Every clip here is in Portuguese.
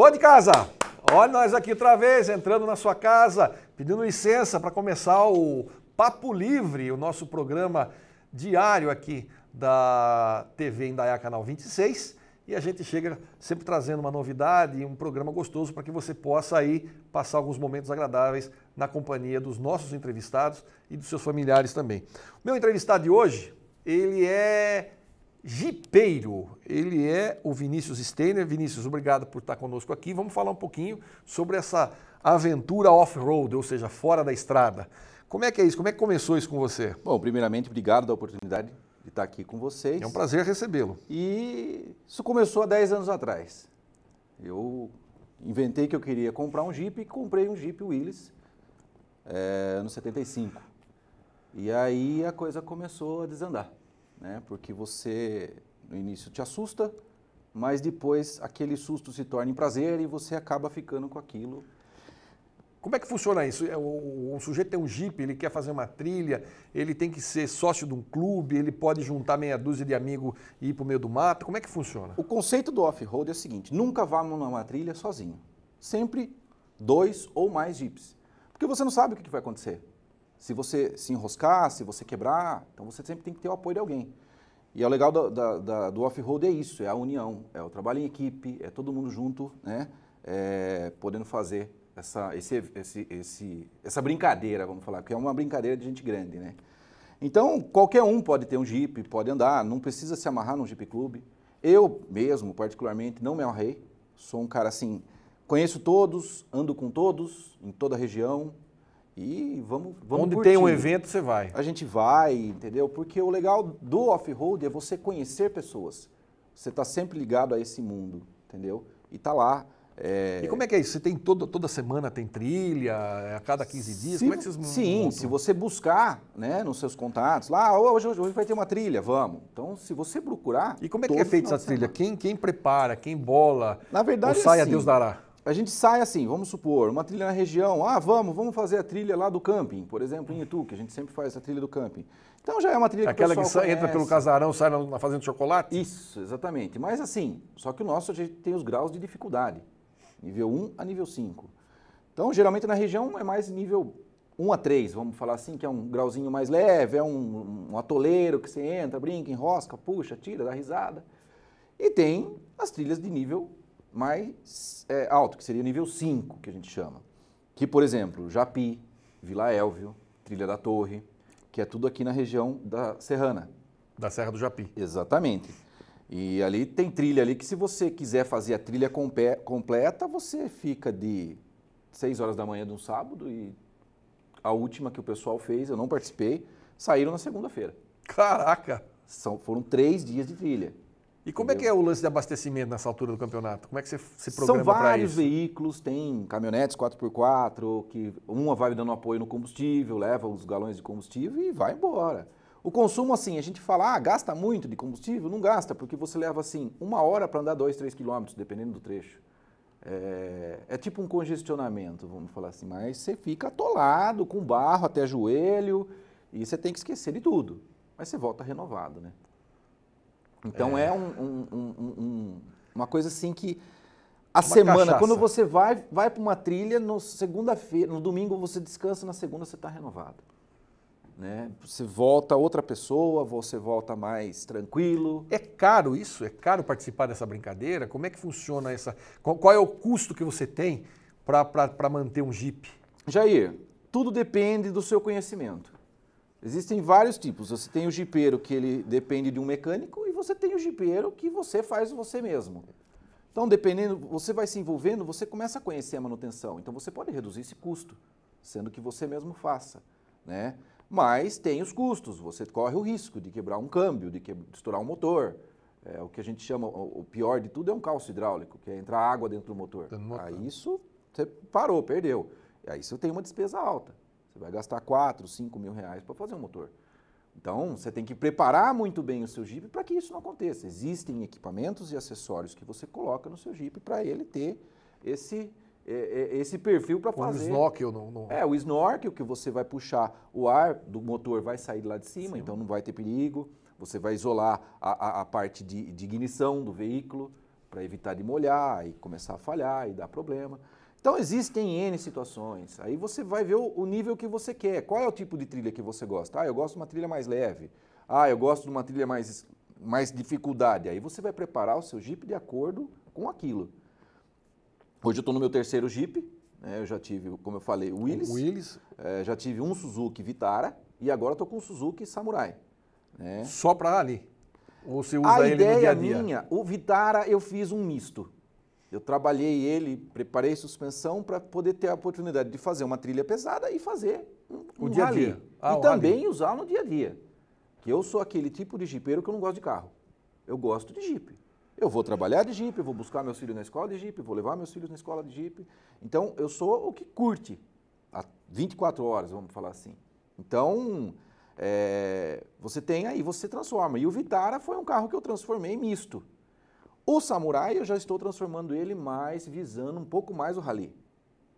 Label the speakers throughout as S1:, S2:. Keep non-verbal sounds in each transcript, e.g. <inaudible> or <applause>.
S1: Rua de casa, olha nós aqui outra vez, entrando na sua casa, pedindo licença para começar o Papo Livre, o nosso programa diário aqui da TV Indaiá Canal 26. E a gente chega sempre trazendo uma novidade, um programa gostoso para que você possa aí passar alguns momentos agradáveis na companhia dos nossos entrevistados e dos seus familiares também. O meu entrevistado de hoje, ele é Jipeiro, ele é o Vinícius Steiner. Vinícius, obrigado por estar conosco aqui. Vamos falar um pouquinho sobre essa aventura off-road, ou seja, fora da estrada. Como é que é isso? Como é que começou isso com
S2: você? Bom, primeiramente, obrigado da oportunidade de estar aqui com vocês. É um prazer recebê-lo. E isso começou há 10 anos atrás. Eu inventei que eu queria comprar um Jeep e comprei um Jeep Willys é, no 75. E aí a coisa começou a desandar né? Porque você no início te assusta, mas depois aquele susto se torna em prazer e você acaba ficando com aquilo. Como é que funciona isso? É, o, o, sujeito tem um Jeep, ele quer fazer uma trilha,
S1: ele tem que ser sócio de um clube, ele pode juntar meia dúzia de amigos e ir para o meio do mato. Como é que
S2: funciona? O conceito do off-road é o seguinte: nunca vá numa trilha sozinho. Sempre dois ou mais Jeeps. Porque você não sabe o que vai acontecer se você se enroscar, se você quebrar, então você sempre tem que ter o apoio de alguém. E é o legal do, da, da, do off-road é isso, é a união, é o trabalho em equipe, é todo mundo junto, né? É, podendo fazer essa, esse, esse, esse, essa brincadeira, vamos falar, que é uma brincadeira de gente grande, né? Então, qualquer um pode ter um Jeep, pode andar, não precisa se amarrar num Jeep Clube. Eu mesmo, particularmente, não me amarrei, sou um cara assim, conheço todos, ando com todos, em toda a região, e vamos, vamos Onde curtir. tem um evento, você vai. A gente vai, entendeu? Porque o legal do off-road é você conhecer pessoas. Você está sempre ligado a esse mundo, entendeu? E tá lá. É... E como é que é isso? Você tem todo, toda semana tem
S1: trilha, é a cada 15
S2: dias? Se, como é que vocês Sim, se você buscar né, nos seus contatos, lá, hoje, hoje, hoje vai ter uma trilha, vamos. Então, se você procurar. E como é que é feita essa trilha? Quem, quem prepara, quem bola? Na verdade, ou sai assim, a Deus dará? a gente sai assim, vamos supor, uma trilha na região, ah, vamos, vamos fazer a trilha lá do camping, por exemplo, em Itu, que a gente sempre faz a trilha do camping. Então já é uma trilha que Aquela que entra pelo casarão, sai na, fazenda de chocolate? Isso, exatamente. Mas assim, só que o nosso a gente tem os graus de dificuldade, nível 1 a nível 5. Então, geralmente na região é mais nível 1 a 3, vamos falar assim, que é um grauzinho mais leve, é um, um atoleiro que você entra, brinca, enrosca, puxa, tira, dá risada. E tem as trilhas de nível mais é, alto, que seria nível 5, que a gente chama. Que, por exemplo, Japi, Vila Elvio, Trilha da Torre, que é tudo aqui na região da Serrana. Da Serra do Japi. Exatamente. E ali tem trilha ali que se você quiser fazer a trilha completa, você fica de 6 horas da manhã de um sábado e a última que o pessoal fez, eu não participei, saíram na segunda-feira. Caraca! São, foram três dias de trilha. E como Entendeu? é que é o lance de abastecimento nessa altura do campeonato? Como é que você se programa para isso? São vários veículos, tem caminhonetes 4x4, que uma vai dando apoio no combustível, leva os galões de combustível e vai embora. O consumo, assim, a gente fala, ah, gasta muito de combustível? Não gasta, porque você leva, assim, uma hora para andar 2, 3 quilômetros, dependendo do trecho. É, é, tipo um congestionamento, vamos falar assim, mas você fica atolado com barro até joelho e você tem que esquecer de tudo. Mas você volta renovado, né? Então é, é um, um, um, uma coisa assim que a uma semana, cachaça. quando você vai, vai para uma trilha, no segunda-feira, no domingo você descansa, na segunda você está renovado. Né? Você volta outra pessoa, você volta mais tranquilo. É caro isso? É caro
S1: participar dessa brincadeira? Como é que funciona essa? Qual, qual é o custo que você tem para
S2: manter um Jeep? Jair, tudo depende do seu conhecimento. Existem vários tipos. Você tem o jipeiro que ele depende de um mecânico você tem o jipeiro que você faz você mesmo. Então, dependendo, você vai se envolvendo, você começa a conhecer a manutenção. Então, você pode reduzir esse custo, sendo que você mesmo faça, né? Mas tem os custos, você corre o risco de quebrar um câmbio, de, que, de estourar um motor. É, o que a gente chama, o, pior de tudo é um calço hidráulico, que é entrar água dentro do motor. motor. Aí isso, você parou, perdeu. Aí você tem uma despesa alta. Você vai gastar 4, 5 mil reais para fazer um motor. Então, você tem que preparar muito bem o seu Jeep para que isso não aconteça. Existem equipamentos e acessórios que você coloca no seu Jeep para ele ter esse, é, é, esse perfil para fazer. O snorkel. No, no... É, o snorkel que você vai puxar o ar do motor, vai sair lá de cima, Sim. então não vai ter perigo. Você vai isolar a, a, a parte de, de ignição do veículo para evitar de molhar e começar a falhar e dar problema. Então existem N situações. Aí você vai ver o, nível que você quer. Qual é o tipo de trilha que você gosta? Ah, eu gosto de uma trilha mais leve. Ah, eu gosto de uma trilha mais, mais dificuldade. Aí você vai preparar o seu Jeep de acordo com aquilo. Hoje eu estou no meu terceiro Jeep. Né? Eu já tive, como eu falei, o Willys. É, já tive um Suzuki Vitara. E agora estou com o Suzuki Samurai. Né? Só para ali? Ou você usa a ele no dia a dia? A ideia minha, o Vitara eu fiz um misto. Eu trabalhei ele, preparei suspensão para poder ter a oportunidade de fazer uma trilha pesada e fazer um, o um dia a dia. Ah, e também rally. usar no dia a dia. Que eu sou aquele tipo de jipeiro que eu não gosto de carro. Eu gosto de jipe. Eu vou trabalhar de jipe, vou buscar meus filhos na escola de jipe, vou levar meus filhos na escola de jipe. Então, eu sou o que curte. a 24 horas, vamos falar assim. Então, é, você tem aí, você transforma. E o Vitara foi um carro que eu transformei misto. O samurai eu já estou transformando ele mais visando um pouco mais o rally,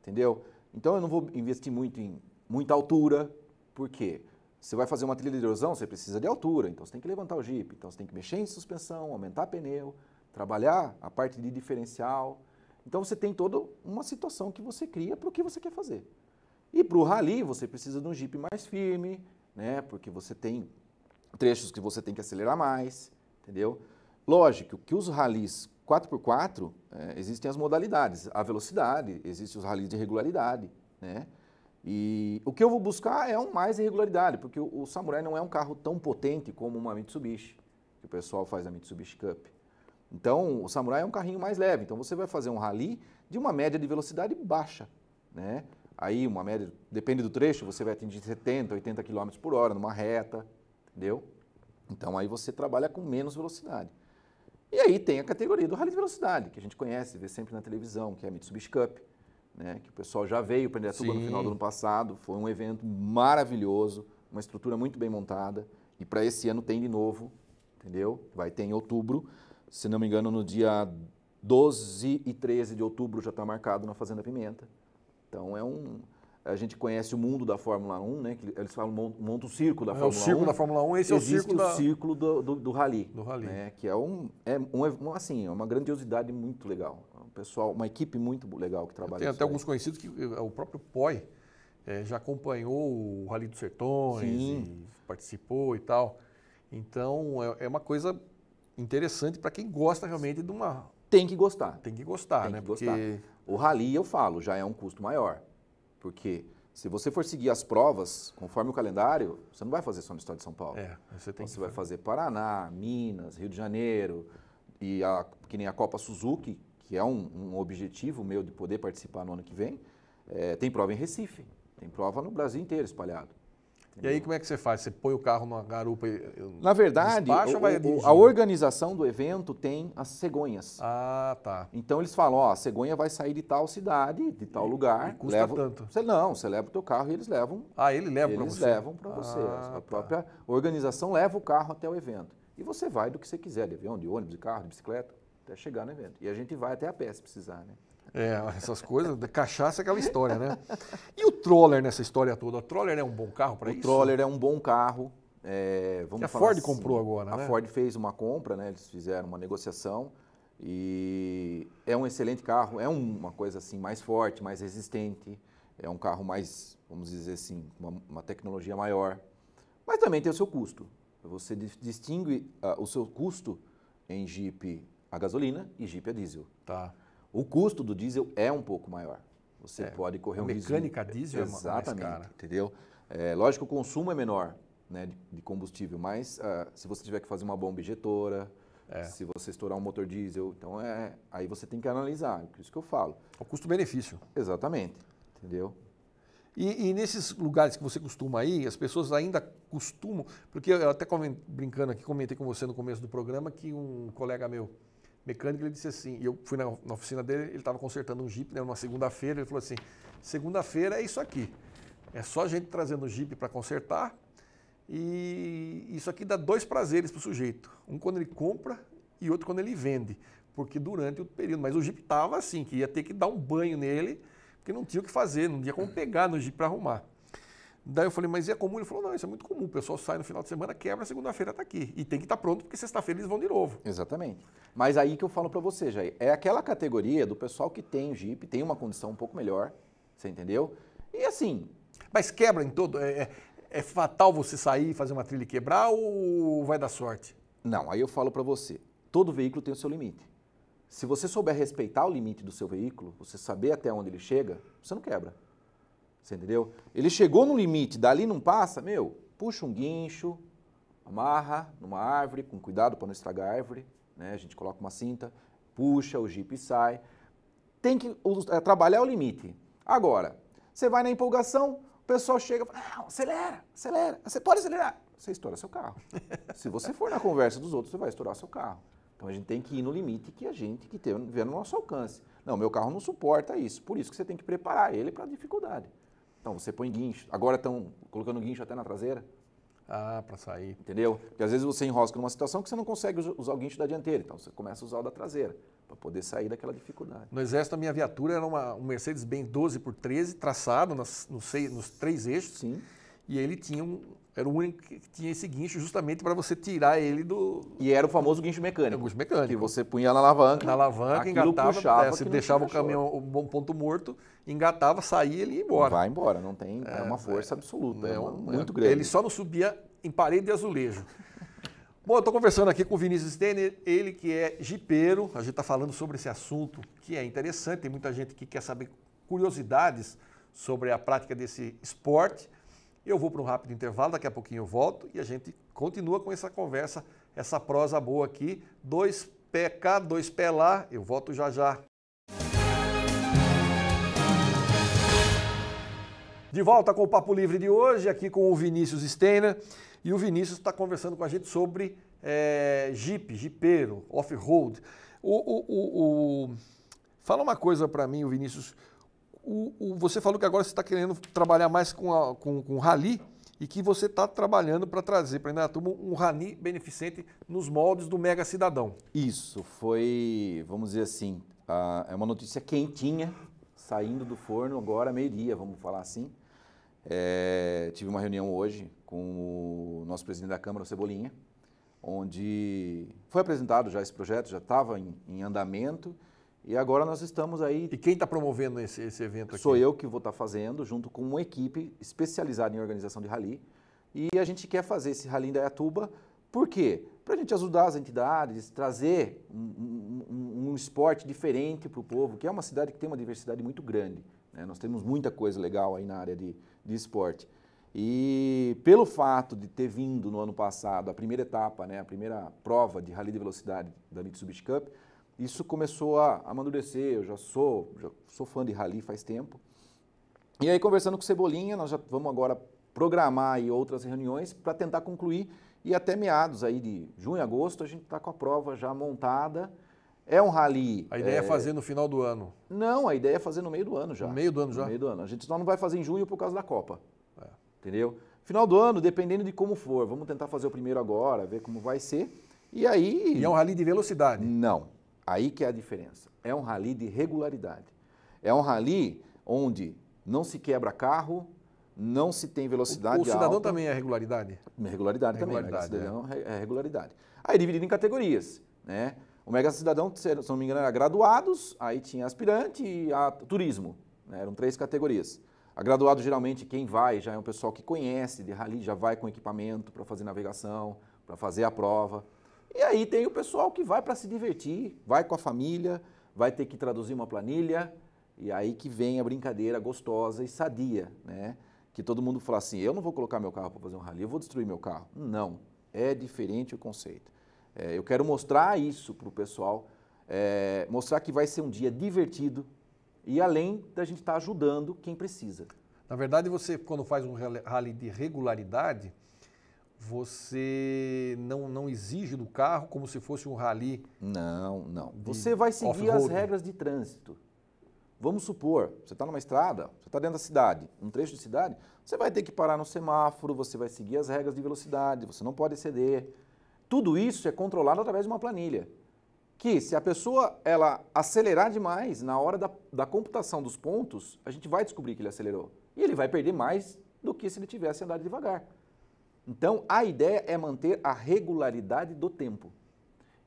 S2: entendeu? Então eu não vou investir muito em muita altura, porque você vai fazer uma trilha de erosão, você precisa de altura, então você tem que levantar o jipe, então você tem que mexer em suspensão, aumentar pneu, trabalhar a parte de diferencial. Então você tem toda uma situação que você cria para o que você quer fazer. E para o rally você precisa de um jipe mais firme, né? Porque você tem trechos que você tem que acelerar mais, entendeu? Lógico que os ralis 4x4 é, existem as modalidades, a velocidade, existem os ralis de regularidade, né? E o que eu vou buscar é um mais irregularidade, porque o, o Samurai não é um carro tão potente como uma Mitsubishi, que o pessoal faz a Mitsubishi Cup. Então, o Samurai é um carrinho mais leve, então você vai fazer um rally de uma média de velocidade baixa, né? Aí, uma média, depende do trecho, você vai atingir 70, 80 km por hora numa reta, entendeu? Então, aí você trabalha com menos velocidade. E aí tem a categoria do rally de velocidade, que a gente conhece, vê sempre na televisão, que é a Mitsubishi Cup, né? que o pessoal já veio para Indaiatuba no final do ano passado, foi um evento maravilhoso, uma estrutura muito bem montada, e para esse ano tem de novo, entendeu? Vai ter em outubro, se não me engano, no dia 12 e 13 de outubro já está marcado na Fazenda Pimenta. Então é um, a gente conhece o mundo da Fórmula 1, né? eles falam, monta o circo da é, Fórmula 1. É o circo 1. da Fórmula 1, esse Existe é o circo, o da... do, do, do rally. Do rally. Né? Que é um, é um, é assim, é uma grandiosidade muito legal. É um pessoal, uma equipe muito legal que trabalha Tem até aí. alguns
S1: conhecidos que eh, o próprio POI é, já acompanhou o Rally dos Sertões, e participou e tal. Então, é, é uma coisa interessante para quem gosta
S2: realmente de uma... Tem que gostar. Tem que gostar, Tem né? Que Porque... gostar. O rally, eu falo, já é um custo maior. Porque se você for seguir as provas, conforme o calendário, você não vai fazer só no estado de São Paulo. É, você tem você vai fazer Paraná, Minas, Rio de Janeiro, e a, que nem a Copa Suzuki, que é um, um objetivo meu de poder participar no ano que vem, é, tem prova em Recife, tem prova no Brasil inteiro espalhado. Entendeu? E aí como é que você faz? Você põe o carro numa garupa e. Na verdade, despacha, o, o, a organização do evento tem as cegonhas. Ah, tá. Então eles falam: ó, a cegonha vai sair de tal cidade, de tal e, lugar. E custa leva, tanto. Você, não, você leva o teu carro e eles levam. Ah, ele leva para você? Eles levam para você. Ah, a tá. própria tá. organização leva o carro até o evento. E você vai do que você quiser, de avião, de ônibus, de carro, de bicicleta, até chegar no evento. E a gente vai até a pé se precisar, né?
S1: É, essas coisas, cachaça é aquela história, né? E o Troller nessa história toda? O
S2: Troller é um bom carro para isso? O Troller é um bom carro. É, vamos a Ford assim, comprou agora, a né? A Ford fez uma compra, né? Eles fizeram uma negociação e é um excelente carro. É uma coisa assim mais forte, mais resistente. É um carro mais, vamos dizer assim, uma, uma tecnologia maior. Mas também tem o seu custo. Você distingue uh, o seu custo em Jeep a gasolina e Jeep a diesel. Tá. O custo do diesel é um pouco maior. Você é, pode correr um risco. Mecânica diesel é Exatamente, é mais cara. entendeu? É, lógico, o consumo é menor né, de, de combustível, mas uh, se você tiver que fazer uma bomba injetora, é. se você estourar um motor diesel, então é aí você tem que analisar, é isso que eu falo. O custo-benefício. Exatamente, entendeu?
S1: E, e, nesses lugares que você costuma ir, as pessoas ainda costumam, porque eu até brincando aqui, comentei com você no começo do programa que um colega meu mecânico, ele disse assim, e eu fui na, na oficina dele, ele estava consertando um Jeep, né, numa segunda-feira, ele falou assim, segunda-feira é isso aqui, é só a gente trazendo o Jeep para consertar, e isso aqui dá dois prazeres para o sujeito, um quando ele compra e outro quando ele vende, porque durante o período, mas o Jeep estava assim, que ia ter que dar um banho nele, porque não tinha o que fazer, não tinha como pegar no Jeep para arrumar. Daí eu falei, mas é comum? Ele falou, não, isso é muito comum. O pessoal sai
S2: no final de semana, quebra, segunda-feira está aqui. E tem que estar tá pronto, porque sexta-feira eles vão de novo. Exatamente. Mas aí que eu falo para você, Jair, é aquela categoria do pessoal que tem Jeep, tem uma condição um pouco melhor, você entendeu? E assim... Mas quebra em todo... É, é, é fatal você sair e fazer uma trilha e quebrar ou vai dar sorte? Não, aí eu falo para você, todo veículo tem o seu limite. Se você souber respeitar o limite do seu veículo, você saber até onde ele chega, você não quebra. Você entendeu? Ele chegou no limite, dali não passa, meu, puxa um guincho, amarra numa árvore, com cuidado para não estragar a árvore, né? A gente coloca uma cinta, puxa, o jipe sai. Tem que uh, trabalhar o limite. Agora, você vai na empolgação, o pessoal chega e fala, não, acelera, acelera, você pode acelerar. Você estoura seu carro. <laughs> Se você for na conversa dos outros, você vai estourar seu carro. Então a gente tem que ir no limite que a gente que tem no nosso alcance. Não, meu carro não suporta isso. Por isso que você tem que preparar ele para a dificuldade. Então, você põe guincho. Agora estão colocando guincho até na traseira. Ah, para sair. Entendeu? Porque às vezes você enrosca numa situação que você não consegue usar o guincho da dianteira. Então, você começa a usar o da traseira para poder sair daquela dificuldade.
S1: No exército, a minha viatura era uma, um Mercedes-Benz 12 por 13 traçado nas, no nos três eixos. Sim. E ele tinha um, era o único que tinha esse guincho justamente para você tirar ele do.
S2: E era o famoso guincho mecânico. É, o guincho mecânico. Que você punha na alavanca. Na alavanca, engatava, puxava, é, você deixava o caminhão
S1: um bom ponto morto, engatava, saía ele ia embora. Vai embora, não tem. É, uma é, força é. absoluta. É, uma, muito grande. Ele só não subia em parede de azulejo. <laughs> Bom, eu estou conversando aqui com o Vinícius Stener, ele que é jipeiro. A gente está falando sobre esse assunto que é interessante. Tem muita gente que quer saber curiosidades sobre a prática desse esporte. Eu vou para um rápido intervalo, daqui a pouquinho eu volto e a gente continua com essa conversa, essa prosa boa aqui. Dois pé cá, dois pé lá. Eu volto já já. De volta com o Papo Livre de hoje, aqui com o Vinícius Steiner. E o Vinícius está conversando com a gente sobre é, Jeep, Jeepero, off-road. O, o, o, o, Fala uma coisa para mim, o Vinícius. O, o, você falou que agora você está querendo trabalhar mais com, a, com, com rally e que você está trabalhando para trazer para Indaiatuba um rally beneficente nos moldes do Mega Cidadão.
S2: Isso, foi, vamos dizer assim, a, é uma notícia quentinha, saindo do forno agora, meio-dia, vamos falar assim. É, tive uma reunião hoje com o nosso presidente da Câmara, o Cebolinha, onde foi apresentado já esse projeto, já estava em, em andamento, e agora nós estamos aí. E quem está promovendo esse, esse evento aqui? Sou eu que vou estar tá fazendo, junto com uma equipe especializada em organização de rally. E a gente quer fazer esse rally em Dayatuba, por quê? Para a gente ajudar as entidades, trazer um, um, um esporte diferente para o povo, que é uma cidade que tem uma diversidade muito grande. Né? Nós temos muita coisa legal aí na área de, de esporte. E pelo fato de ter vindo no ano passado a primeira etapa, né, a primeira prova de rally de velocidade da Mitsubishi Cup, isso começou a amadurecer, eu já sou, já sou fã de rally faz tempo. E aí conversando com Cebolinha, nós já vamos agora programar aí outras reuniões para tentar concluir e até meados aí de junho, agosto, a gente está com a prova já montada. É um rally. A ideia é... é... fazer no final do ano? Não, a ideia é fazer no meio do ano já. No meio do ano já? No meio do ano. A gente só não vai fazer em junho por causa da Copa. É. Entendeu? Final do ano, dependendo de como for. Vamos tentar fazer o primeiro agora, ver como vai ser. E aí. E é um rally de velocidade? Não. Aí que é a diferença. É um rally de regularidade. É um rally onde não se quebra carro, não se tem velocidade O, o cidadão alta.
S1: também é regularidade?
S2: É regularidade, também. Né? Regularidade, cidadão é. é regularidade. Aí dividido em categorias, né? O mega cidadão, se não me engano, era graduados, aí tinha aspirante e a, turismo. Né? Eram três categorias. A graduado, geralmente, quem vai já é um pessoal que conhece de rally, já vai com equipamento para fazer navegação, para fazer a prova. E aí tem o pessoal que vai para se divertir, vai com a família, vai ter que traduzir uma planilha, e aí que vem a brincadeira gostosa e sadia, né? Que todo mundo fala assim, eu não vou colocar meu carro para fazer um rally, eu vou destruir meu carro. Não, é diferente o conceito. É, eu quero mostrar isso para o pessoal, é, mostrar que vai ser um dia divertido e além da gente estar tá ajudando quem precisa. Na verdade, você quando faz um rally de regularidade,
S1: você não, não exige do carro como se fosse um rally.
S2: Não, não. Você vai seguir as regras de trânsito. Vamos supor, você está numa estrada, você está dentro da cidade, um trecho de cidade, você vai ter que parar no semáforo, você vai seguir as regras de velocidade, você não pode exceder. Tudo isso é controlado através de uma planilha. Que se a pessoa ela acelerar demais na hora da, da computação dos pontos, a gente vai descobrir que ele acelerou. E ele vai perder mais do que se ele tivesse andado devagar. Então, a ideia é manter a regularidade do tempo.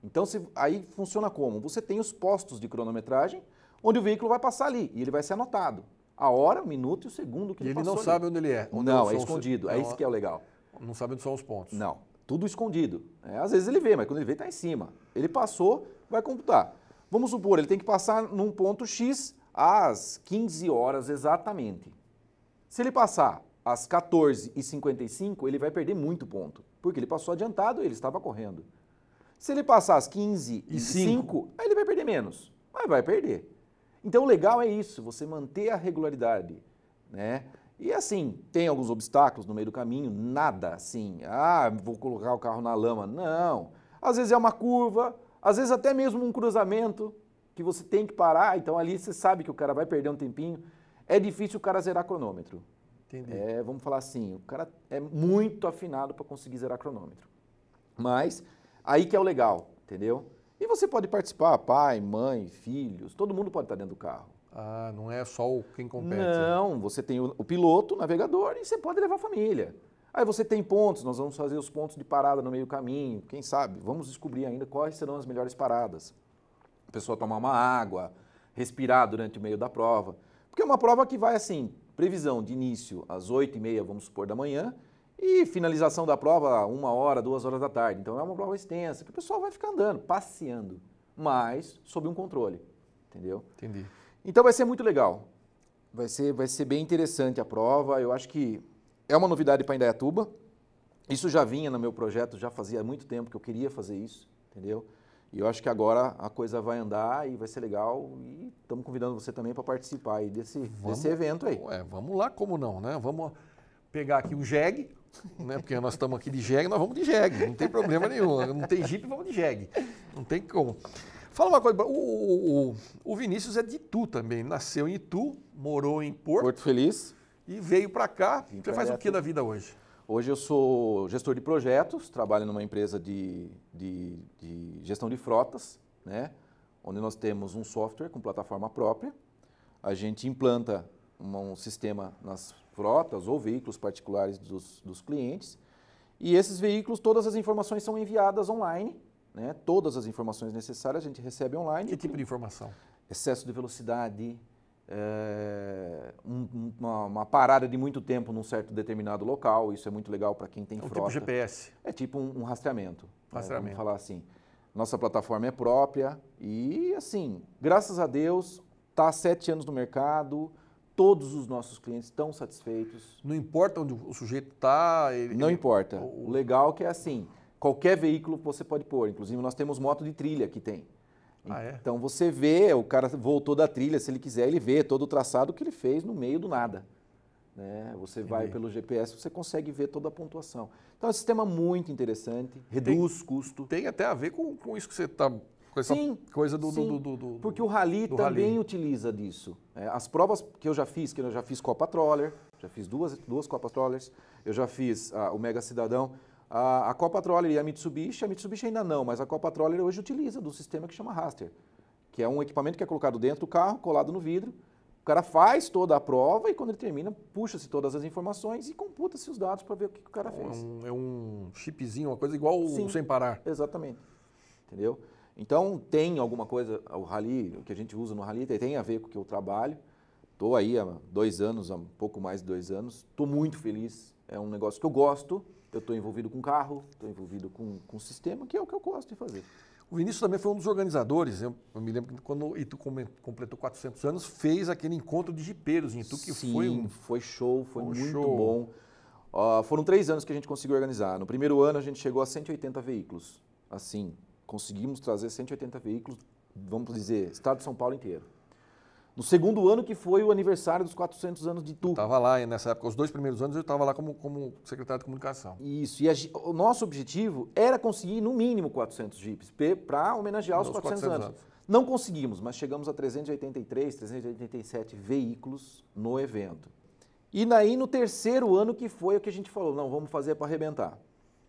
S2: Então, se, aí funciona como? Você tem os postos de cronometragem, onde o veículo vai passar ali e ele vai ser anotado. A hora, o minuto e o segundo que e ele, passou. E ele não ali. sabe onde ele é. Onde não, é escondido. Os... É isso que é o legal. Não sabe onde são os pontos. Não, tudo escondido. É, às vezes ele vê, mas quando ele vê, está em cima. Ele passou, vai computar. Vamos supor, ele tem que passar num ponto X às 15 horas exatamente. Se ele passar às 14h55, ele vai perder muito ponto, porque ele passou adiantado e ele estava correndo. Se ele passar às 15h05, aí ele vai perder menos, mas vai perder. Então, o legal é isso, você manter a regularidade, né? E assim, tem alguns obstáculos no meio do caminho, nada assim, ah, vou colocar o carro na lama. Não. Às vezes é uma curva, às vezes até mesmo um cruzamento que você tem que parar, então ali você sabe que o cara vai perder um tempinho. É difícil o cara zerar cronômetro. Entendi. É, vamos falar assim, o cara é muito afinado para conseguir zerar cronômetro. Mas aí que é o legal, entendeu? E você pode participar, pai, mãe, filhos, todo mundo pode estar dentro do carro. Ah, não é só quem compete. Né? Não, você tem o, o piloto, o navegador e você pode levar a família. Aí você tem pontos, nós vamos fazer os pontos de parada no meio do caminho, quem sabe? Vamos descobrir ainda quais serão as melhores paradas. A pessoa tomar uma água, respirar durante o meio da prova. Porque é uma prova que vai assim, Previsão de início às 8h30, vamos supor, da manhã, e finalização da prova uma hora, duas horas da tarde. Então é uma prova extensa, que o pessoal vai ficar andando, passeando, mas sob um controle, entendeu? Entendi. Então vai ser muito legal. Vai ser, vai ser bem interessante a prova. Eu acho que é uma novidade para Indaiatuba. Isso já vinha no meu projeto, já fazia muito tempo que eu queria fazer isso, entendeu? E eu acho que agora a coisa vai andar e vai ser legal. E estamos convidando você também para participar aí desse, vamos, desse evento aí. Ué, vamos lá, como não, né? Vamos pegar aqui o jegue,
S1: né? Porque nós estamos aqui de jegue, nós vamos de jegue, não tem problema nenhum. Não tem jipe, vamos de jegue. Não tem como. Fala uma coisa, o, o, o Vinícius é de Itu também, nasceu em Itu, morou em Porto. Porto
S2: Feliz. E veio para cá. Vim você faz o que da vida hoje? Hoje eu sou gestor de projetos, trabalho numa empresa de, de, de gestão de frotas, né? onde nós temos um software com plataforma própria. A gente implanta um sistema nas frotas ou veículos particulares dos, dos clientes. E esses veículos, todas as informações são enviadas online, né? todas as informações necessárias a gente recebe online. Que tipo de informação? Excesso de velocidade, é, um, uma, uma, parada de muito tempo num certo determinado local. Isso é muito legal para quem tem é frota. Tipo GPS. É tipo um, um rastreamento. Rastreamento. Né? Vamos falar assim. Nossa plataforma é própria e, assim, graças a Deus, está há sete anos no mercado. Todos os nossos clientes estão satisfeitos. Não importa onde o sujeito está. Não ele... importa. O legal é que é assim: qualquer veículo você pode pôr. Inclusive, nós temos moto de trilha que tem. Ah, é? Então você vê, o cara voltou da trilha, se ele quiser, ele vê todo o traçado que ele fez no meio do nada. Né? Você Entendi. vai pelo GPS, você consegue ver toda a pontuação. Então é um sistema muito interessante, reduz tem, custo. Tem até a ver com, com isso que você está. Com essa sim, coisa do, sim, do, do, do Porque o rally também rally. utiliza disso. É, as provas que eu já fiz, que eu já fiz Copa Troller, já fiz duas, duas Copa Trollers, eu já fiz ah, o Mega Cidadão. A, a Copatroller e a Mitsubishi, a Mitsubishi ainda não, mas a Copatroller hoje utiliza do sistema que chama raster, que é um equipamento que é colocado dentro do carro, colado no vidro. O cara faz toda a prova e quando ele termina, puxa-se todas as informações e computa-se os dados para ver o que, que, o cara é fez. É um, é um chipzinho, uma coisa igual Sim, sem parar. Exatamente. Entendeu? Então tem alguma coisa, o rally, o que a gente usa no rally tem a ver com o que eu trabalho. Estou aí há dois anos, há um pouco mais de dois anos. Estou muito feliz. É um negócio que eu gosto eu estou envolvido com carro, estou envolvido com, com sistema, que é o que eu gosto de fazer. O Vinícius também foi um dos organizadores. Eu,
S1: eu me lembro que quando Itu completou 400 anos, fez aquele encontro de jipeiros em Itu, que Sim, foi um.
S2: Foi show, foi um muito show. bom. Uh, foram três anos que a gente conseguiu organizar. No primeiro ano, a gente chegou a 180 veículos. Assim, conseguimos trazer 180 veículos, vamos dizer, estado de São Paulo inteiro. No segundo ano que foi o aniversário dos 400 anos de Itu. Estava lá nessa época, os dois primeiros anos eu estava lá como, como secretário de comunicação. Isso, e a, o nosso objetivo era conseguir no mínimo 400 jipes para homenagear os, os 400, 400 anos. anos. Não conseguimos, mas chegamos a 383, 387 veículos no evento. E daí no terceiro ano que foi o que a gente falou, não, vamos fazer para arrebentar.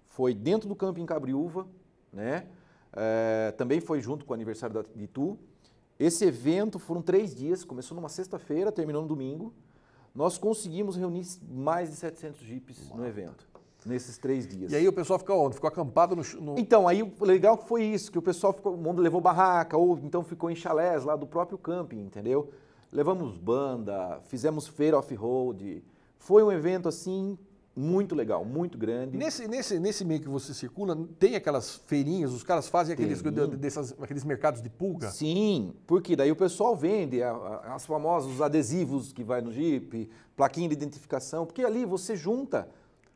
S2: Foi dentro do campo em Cabriúva, né? É, também foi junto com o aniversário da, de Itu. Esse evento foram três dias, começou numa sexta-feira, terminou no domingo. Nós conseguimos reunir mais de 700 jipes no evento, nesses três dias. E aí o pessoal ficou onde? Ficou acampado no... no... Então, aí o legal foi isso, que o pessoal ficou, o mundo levou barraca, ou então ficou em chalés lá do próprio camping, entendeu? Levamos banda, fizemos feira off-road. Foi um evento, assim, muito legal, muito grande. Nesse, nesse, nesse meio
S1: que você circula, tem aquelas feirinhas, os caras fazem aqueles, dessas, aqueles mercados de pulga?
S2: Sim, porque daí o pessoal vende a, a, as famosos adesivos que vai no Jeep, plaquinha de identificação, porque ali você junta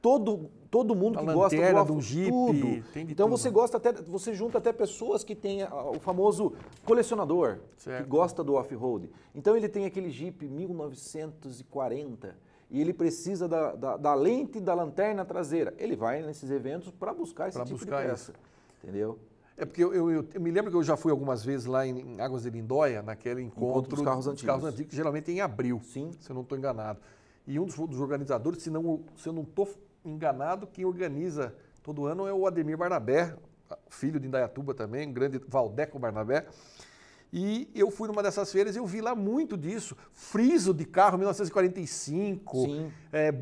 S2: todo, todo mundo a que gosta gosta do Jeep, tudo. então tudo. você gosta até você junta até pessoas que têm o famoso colecionador certo. que gosta do off-road. Então ele tem aquele Jeep 1940 e ele precisa da, da, da lente da lanterna traseira. Ele vai nesses eventos para buscar esse pra tipo buscar de peça. Isso. Entendeu? É porque eu, eu, eu, me lembro que eu já fui algumas vezes lá
S1: em, em Águas de Lindóia, naquele encontro, encontro dos, carros, dos antigos. carros antigos, geralmente é em abril, Sim. se eu não estou enganado. E um dos, dos organizadores, se, não, se eu não estou enganado, quem organiza todo ano é o Ademir Barnabé, filho de Indaiatuba também, um grande Valdeco Barnabé. E eu fui numa dessas feiras e eu vi lá muito disso. Friso de carro 1945, é,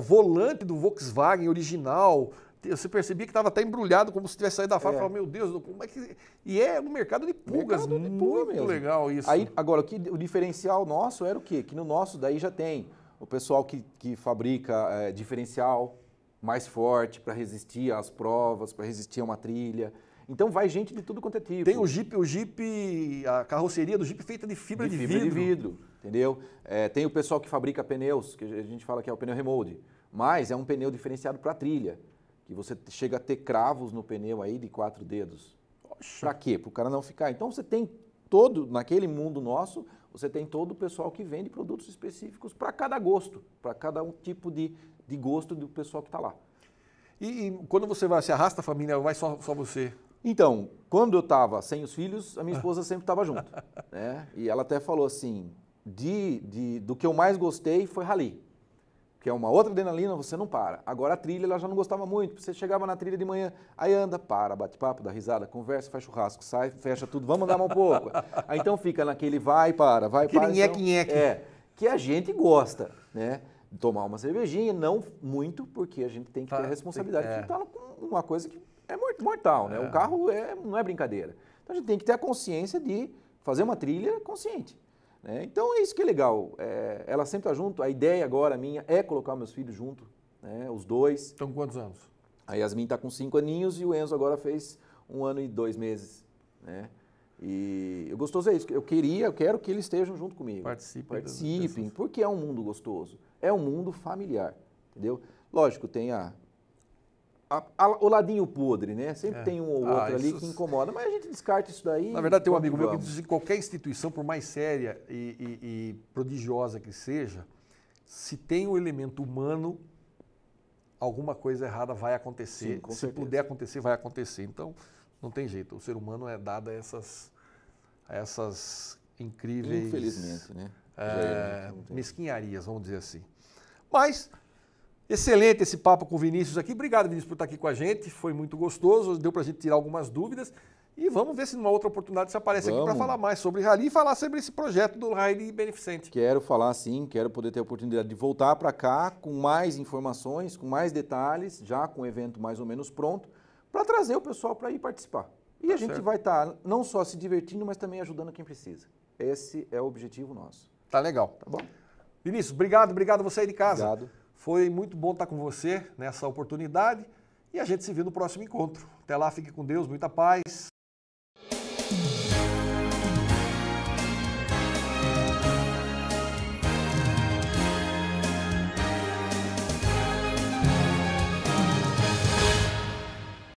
S1: volante do Volkswagen original. Você
S2: percebia que estava até embrulhado, como se tivesse saído da fábrica. É.
S1: meu Deus, como é que.
S2: E é um mercado de pulgas. Mercado de pulga muito mesmo. legal isso. Aí, agora, o, que, o diferencial nosso era o quê? Que no nosso daí já tem o pessoal que, que fabrica é, diferencial mais forte para resistir às provas, para resistir a uma trilha. Então vai gente de tudo quanto é tipo. Tem o Jeep, o Jeep, a carroceria do Jeep feita de fibra de, de fibra vidro. de vidro, entendeu? É, tem o pessoal que fabrica pneus, que a gente fala que é o pneu remold, mas é um pneu diferenciado para trilha, que você chega a ter cravos no pneu aí de quatro dedos. Para quê? Para o cara não ficar. Então você tem todo, naquele mundo nosso, você tem todo o pessoal que vende produtos específicos para cada gosto, para cada um tipo de, de gosto do pessoal que está lá. E, e, quando você vai, se arrasta a família, vai só, só você? Então, quando eu estava sem os filhos, a minha ah. esposa sempre estava junto. <laughs> Né? E ela até falou assim: de, de, do que eu mais gostei foi rali, que é uma outra adrenalina, você não para. Agora a trilha ela já não gostava muito, você chegava na trilha de manhã, aí anda, para, bate papo, dá risada, conversa, faz churrasco, sai, fecha tudo, vamos andar mais um pouco. <laughs> Aí então fica naquele vai, para, vai, Aquele para. Nheque, então, É, que a gente gosta, né? Tomar uma cervejinha, não muito, porque a gente tem que ter tá, a responsabilidade é. de estar tá com uma coisa que é mortal, né? É. O carro é, não é brincadeira. Então a gente tem que ter a consciência de fazer uma trilha consciente. Né? Então é isso que é legal. É, ela sempre está junto. A ideia agora minha é colocar meus filhos junto, né? os dois. Estão com quantos anos? A Yasmin está com cinco aninhos e o Enzo agora fez um ano e dois meses. Né? E o é gostoso é isso. Eu queria, eu quero que eles estejam junto comigo. Participem. Participem, porque é um mundo gostoso. É um mundo familiar, entendeu? Lógico, tem a a, a, o ladinho podre, né? Sempre é. tem um ou ah, outro ali isso... que incomoda, mas a gente descarta isso daí. Na verdade, tem um amigo meu que diz
S1: que qualquer instituição, por mais séria e, e, e prodigiosa que seja, se tem o um elemento humano, alguma coisa errada vai acontecer. Sim, se certeza. puder acontecer, vai acontecer. Então, não tem jeito. O ser humano é dado a essas, a essas incríveis. Infelizmente, né? É, é então, mesquinharias, vamos dizer assim. Mas Excelente esse papo com o Vinícius aqui. Obrigado, Vinícius, por estar aqui com a gente. Foi muito gostoso, deu para a gente tirar algumas dúvidas. E vamos ver se numa outra oportunidade você aparece vamos. aqui para
S2: falar mais sobre Rally e falar sobre esse projeto do Rally Beneficente. Quero falar sim, quero poder ter a oportunidade de voltar para cá com mais informações, com mais detalhes, já com o evento mais ou menos pronto, para trazer o pessoal para ir participar. E tá a gente certo. vai estar tá não só se divertindo, mas também ajudando quem precisa. Esse é o objetivo nosso. Tá legal. Tá bom? Vinícius, obrigado,
S1: obrigado você aí de casa. Obrigado. Foi muito bom estar com você nessa oportunidade e a gente se vê no próximo encontro. Até lá, fique com Deus, muita paz.